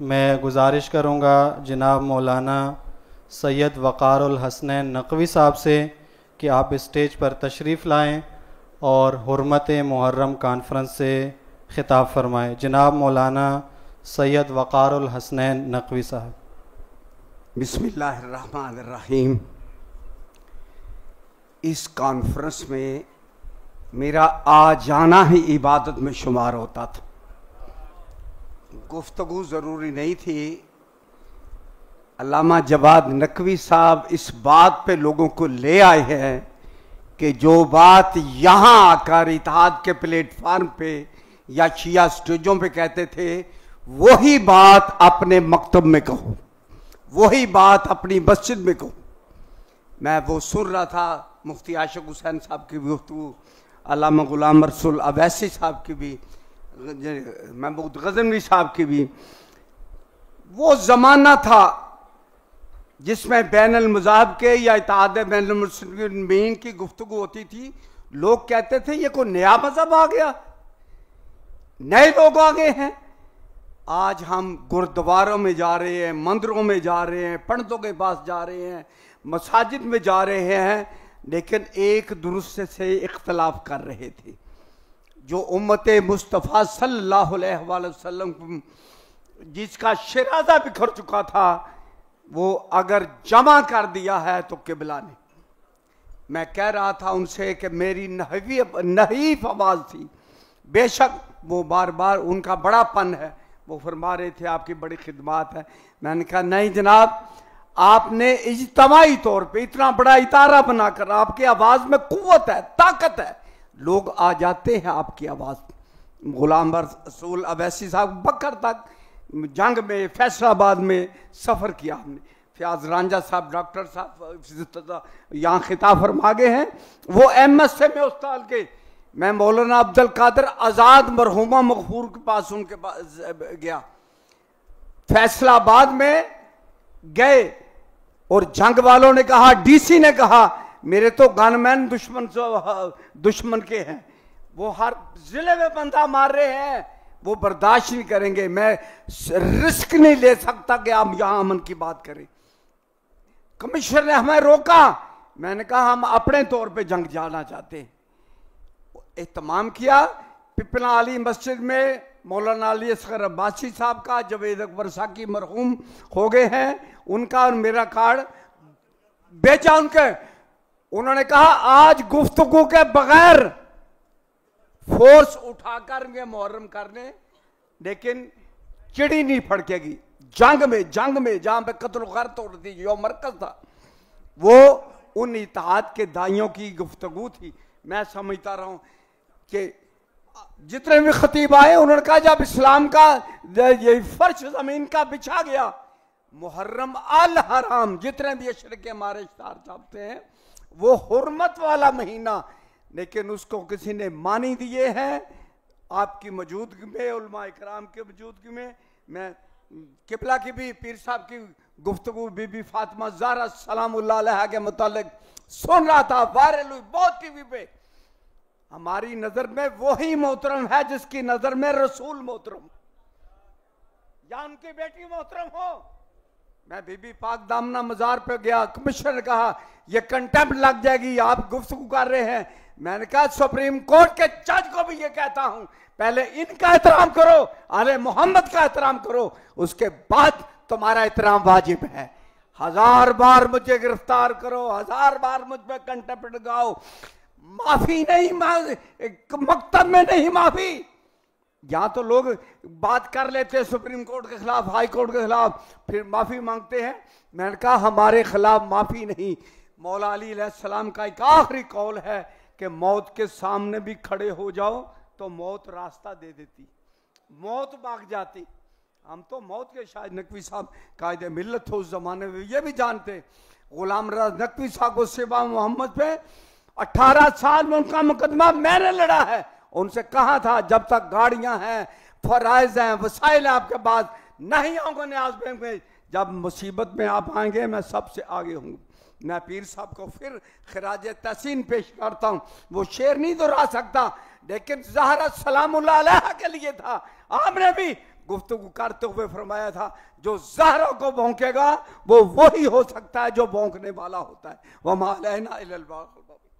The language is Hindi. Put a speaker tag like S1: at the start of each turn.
S1: मैं गुजारिश करूँगा जनाब मौलाना सैयद वक़ार हसन नकवी साहब से कि आप स्टेज पर तशरीफ़ लाएँ और हरमत मुहर्रम कॉन्फ्रेंस से खिताब फरमाएँ जनाब मौलाना सैयद वक़ार हसन नकवी साहब बिसमीम इस कॉन्फ्रेंस में मेरा आ जाना ही इबादत में शुमार होता था गुफ्तगु ज़रूरी नहीं थी अलामा जवाद नकवी साहब इस बात पे लोगों को ले आए हैं कि जो बात यहाँ आकर इतिहाद के प्लेटफार्म पे या शिया स्टेजों पे कहते थे वही बात अपने मकतब में कहो वही बात अपनी मस्जिद में कहो मैं वो सुन रहा था मुफ्ती आशिक हुसैन साहब की भी गुफ्तु अलामा गुलाम रसुल अवैसी साहब की भी महमूद गजनवी साहब की भी वो ज़माना था जिसमें बैन अलमजाब के या इतिहाद बैन की गुफ्तु होती थी लोग कहते थे ये कोई नया मज़हब आ गया नए लोग आ गए हैं आज हम गुरुद्वारों में जा रहे हैं मंदिरों में जा रहे हैं पंडितों के पास जा रहे हैं मसाजिद में जा रहे हैं लेकिन एक दुरुस्त से इख्तलाफ कर रहे थे जो उम्मत मुस्तफ़ा सल्ला जिसका शराजा बिखर चुका था वो अगर जमा कर दिया है तो किबला ने मैं कह रहा था उनसे कि मेरी नहवी नहीफ आवाज़ थी बेशक वो बार बार उनका बड़ापन है वो फरमा रहे थे आपकी बड़ी खिदमात है मैंने कहा नहीं जनाब आपने इजतमाही तौर पे इतना बड़ा इतारा बनाकर आपकी आवाज़ में कुत है ताकत है लोग आ जाते हैं आपकी आवाज़ गुलाम रसूल अवैसी साहब बकर तक जंग में फैसलाबाद में सफ़र किया हमने फयाज रांझा साहब डॉक्टर साहब यहाँ खिताब फरमा गए हैं वो एम एस एम उस्ताद के मैं मौलाना अब्दुल कादर आज़ाद मरहुमा मकफूर के पास उनके पास गया फैसलाबाद में गए और जंग वालों ने कहा डीसी ने कहा मेरे तो गनमैन दुश्मन दुश्मन के हैं वो हर जिले में बंदा मार रहे हैं वो बर्दाश्त नहीं करेंगे मैं रिस्क नहीं ले सकता कि आप यहां अमन की बात करें कमिश्नर ने हमें रोका मैंने कहा हम अपने तौर पे जंग जाना चाहते एहतमाम किया पिपला अली मस्जिद में मौलाना अली असगर अब्बासी साहब का जवेद अकबर की मरहूम हो गए हैं उनका और मेरा कार्ड बेचा उनके उन्होंने कहा आज गुफ्तगु के बगैर फोर्स उठाकर ये मुहर्रम करने लेकिन चिड़ी नहीं फड़केगी जंग में जंग में जहां पे कत्ल कर तोड़ दी जो मरकज था वो उन इतिहाद के दाइयों की गुफ्तगु थी मैं समझता रहा हूं कि जितने भी खतीब आए उन्होंने कहा जब इस्लाम का ये फर्श जमीन का बिछा गया मुहर्रम अल हराम जितने भी अशरक मारे इश्तार चापते हैं वो हरमत वाला महीना लेकिन उसको किसी ने मानी दिए हैं आपकी मौजूदगी में उलमा इकराम की मौजूदगी में मैं किबला की भी पीर साहब की गुफ्तु बीबी फातिमा जारा सलाम के मतलब सुन रहा था वायरल हुई बहुत टीवी पे हमारी नजर में वही मोहतरम है जिसकी नजर में रसूल मोहतरम या उनकी बेटी मोहतरम हो मैं बीबी पाक दामना मजार पे गया कमिश्नर ने कहा ये कंटेम्प लग जाएगी आप गुफ्तु कर रहे हैं मैंने कहा सुप्रीम कोर्ट के जज को भी ये कहता हूं पहले इनका एहतराम करो अरे मोहम्मद का एहतराम करो उसके बाद तुम्हारा एहतराम वाजिब है हजार बार मुझे गिरफ्तार करो हजार बार मुझ पर कंटेम्प लगाओ माफी नहीं मकतब में नहीं माफी यहाँ तो लोग बात कर लेते हैं सुप्रीम कोर्ट के खिलाफ हाई कोर्ट के खिलाफ फिर माफ़ी मांगते हैं मैंने कहा हमारे खिलाफ माफ़ी नहीं मौला अली सलाम का एक आखिरी कौल है कि मौत के सामने भी खड़े हो जाओ तो मौत रास्ता दे देती मौत भाग जाती हम तो मौत के शायद नकवी साहब कायद मिलत हो उस ज़माने में ये भी जानते गुलाम राज नकवी साहब को सेवा मोहम्मद पे 18 साल में उनका मुकदमा मैंने लड़ा है उनसे कहा था जब तक गाड़ियां हैं फराइज हैं वसाइल हैं आपके पास नहीं होंगे न्याज बैंक में जब मुसीबत में आप आएंगे मैं सबसे आगे हूँ मैं पीर साहब को फिर खराज तहसीन पेश करता हूँ वो शेर नहीं दोहरा सकता लेकिन जहरा सलाम के लिए था आपने भी गुफ्तु करते हुए फरमाया था जो जहरा को भोंकेगा वो वही हो सकता है जो भोंकने वाला होता है वह मालना